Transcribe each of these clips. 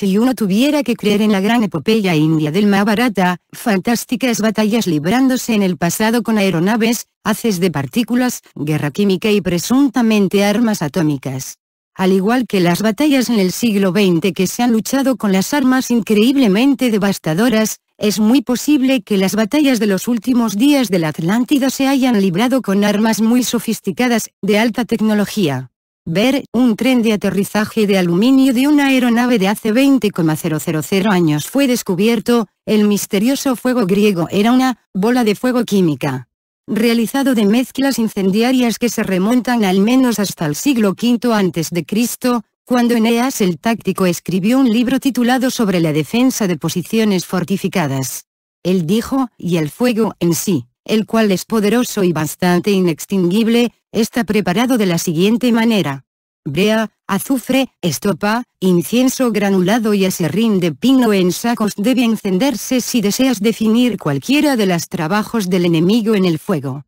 Si uno tuviera que creer en la gran epopeya india del Mahabharata, fantásticas batallas librándose en el pasado con aeronaves, haces de partículas, guerra química y presuntamente armas atómicas. Al igual que las batallas en el siglo XX que se han luchado con las armas increíblemente devastadoras, es muy posible que las batallas de los últimos días de la Atlántida se hayan librado con armas muy sofisticadas, de alta tecnología. Ver, un tren de aterrizaje de aluminio de una aeronave de hace 20,000 años fue descubierto, el misterioso fuego griego era una bola de fuego química realizado de mezclas incendiarias que se remontan al menos hasta el siglo V a.C., cuando Eneas el Táctico escribió un libro titulado sobre la defensa de posiciones fortificadas. Él dijo, y el fuego en sí, el cual es poderoso y bastante inextinguible, está preparado de la siguiente manera. Brea, azufre, estopa, incienso granulado y aserrín de pino en sacos debe encenderse si deseas definir cualquiera de los trabajos del enemigo en el fuego.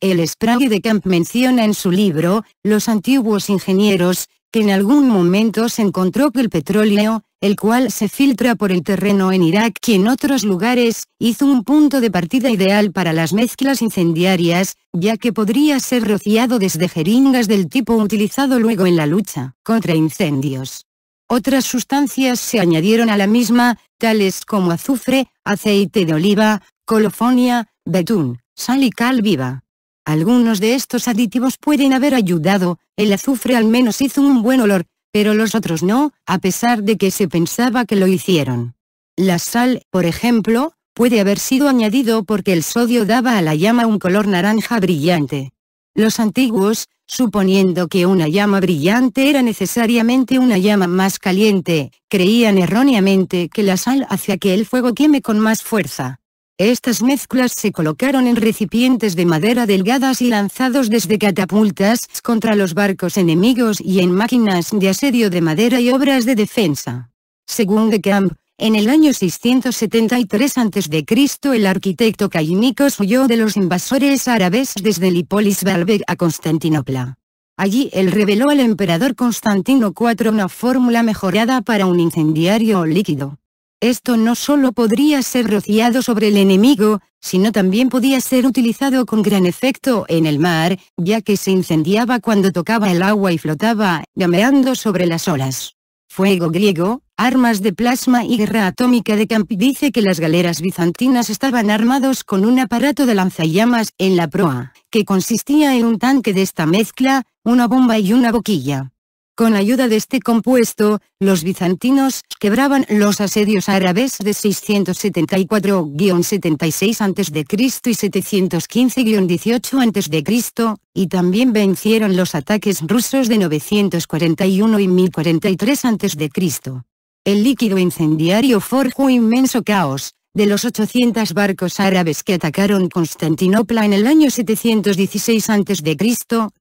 El Sprague de Camp menciona en su libro, Los antiguos ingenieros, en algún momento se encontró que el petróleo, el cual se filtra por el terreno en Irak y en otros lugares, hizo un punto de partida ideal para las mezclas incendiarias, ya que podría ser rociado desde jeringas del tipo utilizado luego en la lucha contra incendios. Otras sustancias se añadieron a la misma, tales como azufre, aceite de oliva, colofonia, betún, sal y cal viva. Algunos de estos aditivos pueden haber ayudado, el azufre al menos hizo un buen olor, pero los otros no, a pesar de que se pensaba que lo hicieron. La sal, por ejemplo, puede haber sido añadido porque el sodio daba a la llama un color naranja brillante. Los antiguos, suponiendo que una llama brillante era necesariamente una llama más caliente, creían erróneamente que la sal hacía que el fuego queme con más fuerza. Estas mezclas se colocaron en recipientes de madera delgadas y lanzados desde catapultas contra los barcos enemigos y en máquinas de asedio de madera y obras de defensa. Según De Camp, en el año 673 a.C. el arquitecto Cainicos huyó de los invasores árabes desde lipolis Baalbek a Constantinopla. Allí él reveló al emperador Constantino IV una fórmula mejorada para un incendiario líquido. Esto no solo podría ser rociado sobre el enemigo, sino también podía ser utilizado con gran efecto en el mar, ya que se incendiaba cuando tocaba el agua y flotaba, gameando sobre las olas. Fuego griego, armas de plasma y guerra atómica de Camp dice que las galeras bizantinas estaban armados con un aparato de lanzallamas en la proa, que consistía en un tanque de esta mezcla, una bomba y una boquilla. Con ayuda de este compuesto, los bizantinos quebraban los asedios árabes de 674-76 a.C. y 715-18 a.C., y también vencieron los ataques rusos de 941 y 1043 a.C. El líquido incendiario forjó inmenso caos, de los 800 barcos árabes que atacaron Constantinopla en el año 716 a.C.,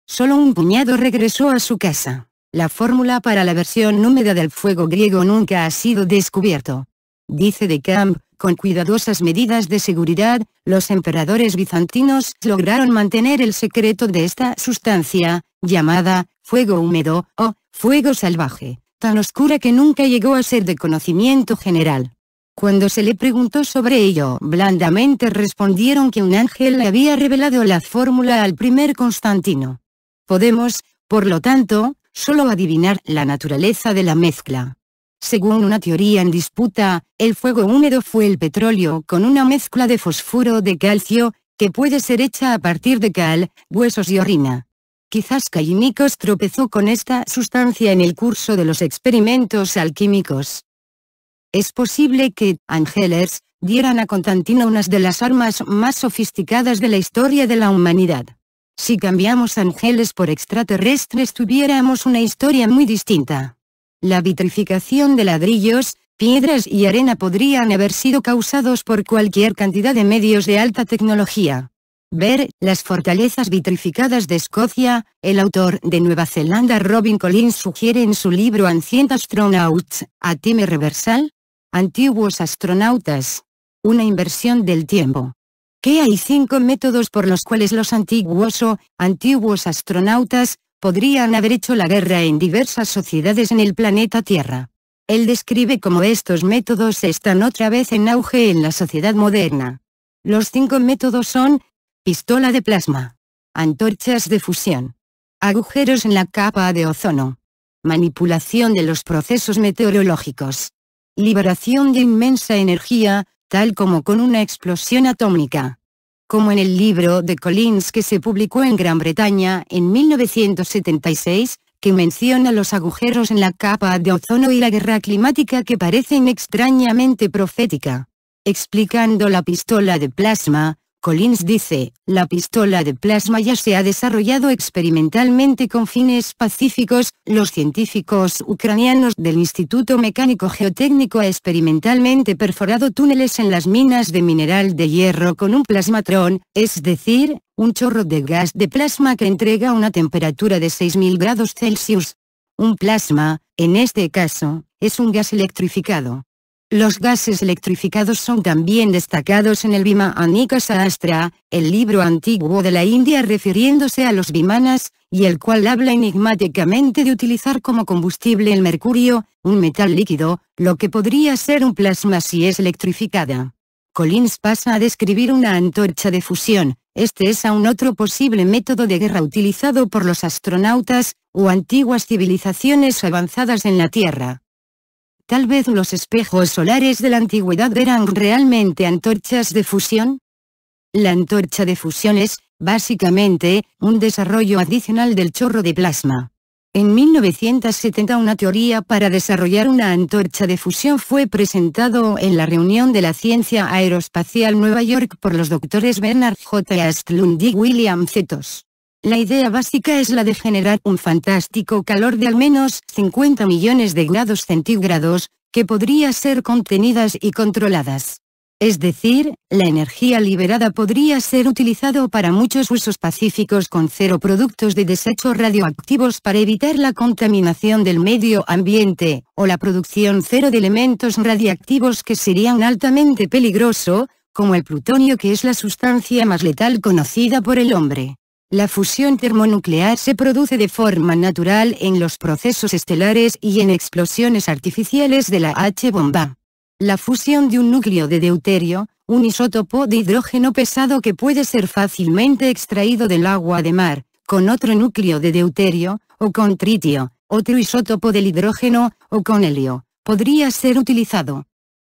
solo un puñado regresó a su casa. La fórmula para la versión húmeda del fuego griego nunca ha sido descubierto. Dice de Camp, con cuidadosas medidas de seguridad, los emperadores bizantinos lograron mantener el secreto de esta sustancia, llamada, fuego húmedo, o, fuego salvaje, tan oscura que nunca llegó a ser de conocimiento general. Cuando se le preguntó sobre ello, blandamente respondieron que un ángel le había revelado la fórmula al primer Constantino. Podemos, por lo tanto, solo adivinar la naturaleza de la mezcla. Según una teoría en disputa, el fuego húmedo fue el petróleo con una mezcla de fosfuro de calcio, que puede ser hecha a partir de cal, huesos y orina. Quizás Callinicos tropezó con esta sustancia en el curso de los experimentos alquímicos. Es posible que, Angelers, dieran a Constantino unas de las armas más sofisticadas de la historia de la humanidad. Si cambiamos ángeles por extraterrestres tuviéramos una historia muy distinta. La vitrificación de ladrillos, piedras y arena podrían haber sido causados por cualquier cantidad de medios de alta tecnología. Ver, las fortalezas vitrificadas de Escocia, el autor de Nueva Zelanda Robin Collins sugiere en su libro Ancient Astronauts, a time reversal, antiguos astronautas, una inversión del tiempo que hay cinco métodos por los cuales los antiguos o antiguos astronautas podrían haber hecho la guerra en diversas sociedades en el planeta Tierra. Él describe cómo estos métodos están otra vez en auge en la sociedad moderna. Los cinco métodos son, pistola de plasma, antorchas de fusión, agujeros en la capa de ozono, manipulación de los procesos meteorológicos, liberación de inmensa energía, tal como con una explosión atómica. Como en el libro de Collins que se publicó en Gran Bretaña en 1976, que menciona los agujeros en la capa de ozono y la guerra climática que parecen extrañamente profética. Explicando la pistola de plasma, Collins dice, la pistola de plasma ya se ha desarrollado experimentalmente con fines pacíficos, los científicos ucranianos del Instituto Mecánico Geotécnico ha experimentalmente perforado túneles en las minas de mineral de hierro con un plasmatrón, es decir, un chorro de gas de plasma que entrega una temperatura de 6.000 grados Celsius. Un plasma, en este caso, es un gas electrificado. Los gases electrificados son también destacados en el anika Astra, el libro antiguo de la India refiriéndose a los Vimanas, y el cual habla enigmáticamente de utilizar como combustible el mercurio, un metal líquido, lo que podría ser un plasma si es electrificada. Collins pasa a describir una antorcha de fusión, este es aún otro posible método de guerra utilizado por los astronautas, o antiguas civilizaciones avanzadas en la Tierra. Tal vez los espejos solares de la antigüedad eran realmente antorchas de fusión. La antorcha de fusión es, básicamente, un desarrollo adicional del chorro de plasma. En 1970 una teoría para desarrollar una antorcha de fusión fue presentado en la reunión de la ciencia aeroespacial Nueva York por los doctores Bernard J. Astlund y William Zetos. La idea básica es la de generar un fantástico calor de al menos 50 millones de grados centígrados, que podría ser contenidas y controladas. Es decir, la energía liberada podría ser utilizado para muchos usos pacíficos con cero productos de desecho radioactivos para evitar la contaminación del medio ambiente, o la producción cero de elementos radiactivos que serían altamente peligroso, como el plutonio que es la sustancia más letal conocida por el hombre. La fusión termonuclear se produce de forma natural en los procesos estelares y en explosiones artificiales de la H-bomba. La fusión de un núcleo de deuterio, un isótopo de hidrógeno pesado que puede ser fácilmente extraído del agua de mar, con otro núcleo de deuterio, o con tritio, otro isótopo del hidrógeno, o con helio, podría ser utilizado.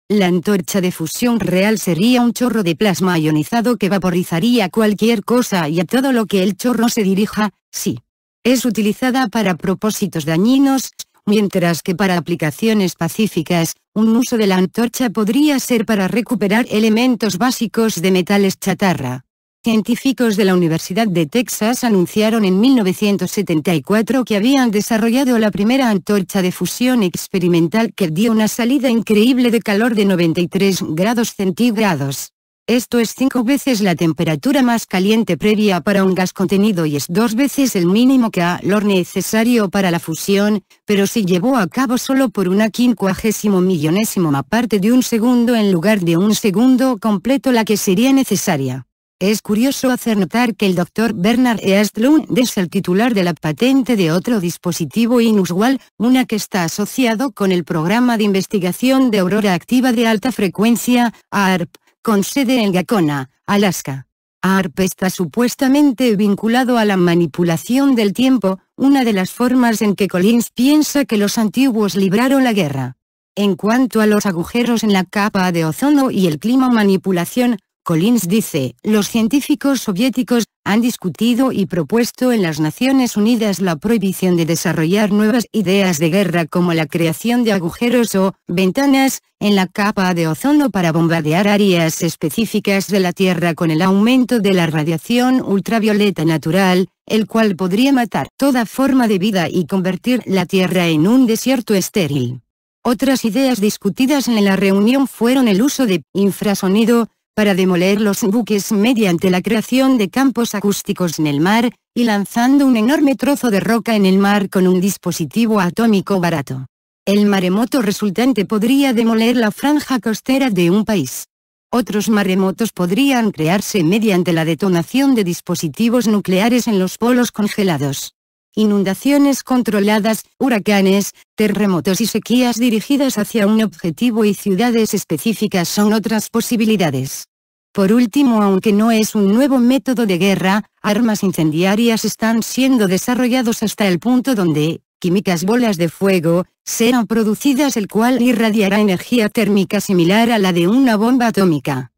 La antorcha de fusión real sería un chorro de plasma ionizado que vaporizaría cualquier cosa y a todo lo que el chorro se dirija, sí. Es utilizada para propósitos dañinos, mientras que para aplicaciones pacíficas, un uso de la antorcha podría ser para recuperar elementos básicos de metales chatarra. Científicos de la Universidad de Texas anunciaron en 1974 que habían desarrollado la primera antorcha de fusión experimental que dio una salida increíble de calor de 93 grados centígrados. Esto es cinco veces la temperatura más caliente previa para un gas contenido y es dos veces el mínimo calor necesario para la fusión, pero se llevó a cabo solo por una quincuagésimo millonésimo parte de un segundo en lugar de un segundo completo la que sería necesaria. Es curioso hacer notar que el Dr. Bernard Eastlund es el titular de la patente de otro dispositivo inusual, una que está asociado con el programa de investigación de aurora activa de alta frecuencia, ARP, con sede en Gacona, Alaska. ARP está supuestamente vinculado a la manipulación del tiempo, una de las formas en que Collins piensa que los antiguos libraron la guerra. En cuanto a los agujeros en la capa de ozono y el clima manipulación, Collins dice, los científicos soviéticos han discutido y propuesto en las Naciones Unidas la prohibición de desarrollar nuevas ideas de guerra como la creación de agujeros o ventanas en la capa de ozono para bombardear áreas específicas de la Tierra con el aumento de la radiación ultravioleta natural, el cual podría matar toda forma de vida y convertir la Tierra en un desierto estéril. Otras ideas discutidas en la reunión fueron el uso de infrasonido, para demoler los buques mediante la creación de campos acústicos en el mar, y lanzando un enorme trozo de roca en el mar con un dispositivo atómico barato. El maremoto resultante podría demoler la franja costera de un país. Otros maremotos podrían crearse mediante la detonación de dispositivos nucleares en los polos congelados inundaciones controladas, huracanes, terremotos y sequías dirigidas hacia un objetivo y ciudades específicas son otras posibilidades. Por último, aunque no es un nuevo método de guerra, armas incendiarias están siendo desarrollados hasta el punto donde, químicas bolas de fuego, sean producidas el cual irradiará energía térmica similar a la de una bomba atómica.